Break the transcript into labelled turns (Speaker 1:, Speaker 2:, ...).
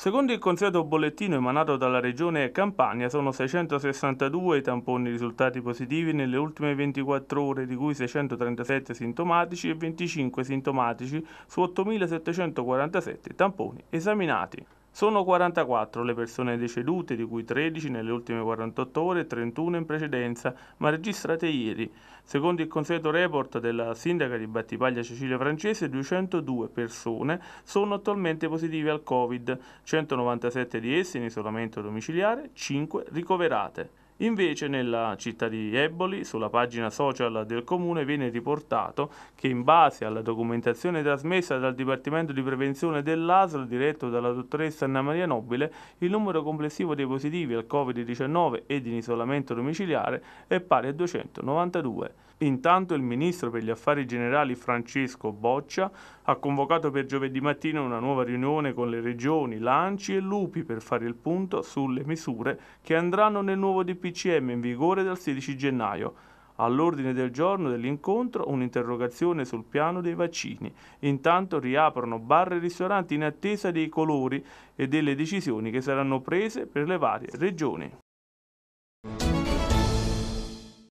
Speaker 1: Secondo il consueto bollettino emanato dalla Regione Campania sono 662 i tamponi risultati positivi nelle ultime 24 ore, di cui 637 sintomatici e 25 sintomatici su 8.747 tamponi esaminati. Sono 44 le persone decedute, di cui 13 nelle ultime 48 ore e 31 in precedenza, ma registrate ieri. Secondo il consueto report della sindaca di Battipaglia Cecilia Francese, 202 persone sono attualmente positive al Covid, 197 di esse in isolamento domiciliare, 5 ricoverate. Invece nella città di Eboli, sulla pagina social del comune, viene riportato che in base alla documentazione trasmessa dal Dipartimento di Prevenzione dell'ASL, diretto dalla dottoressa Anna Maria Nobile, il numero complessivo dei positivi al Covid-19 ed in isolamento domiciliare è pari a 292. Intanto il ministro per gli affari generali Francesco Boccia ha convocato per giovedì mattina una nuova riunione con le regioni, lanci e lupi per fare il punto sulle misure che andranno nel nuovo DP DPCM in vigore dal 16 gennaio. All'ordine del giorno dell'incontro un'interrogazione sul piano dei vaccini. Intanto riaprono bar e ristoranti in attesa dei colori e delle decisioni che saranno prese per le varie regioni.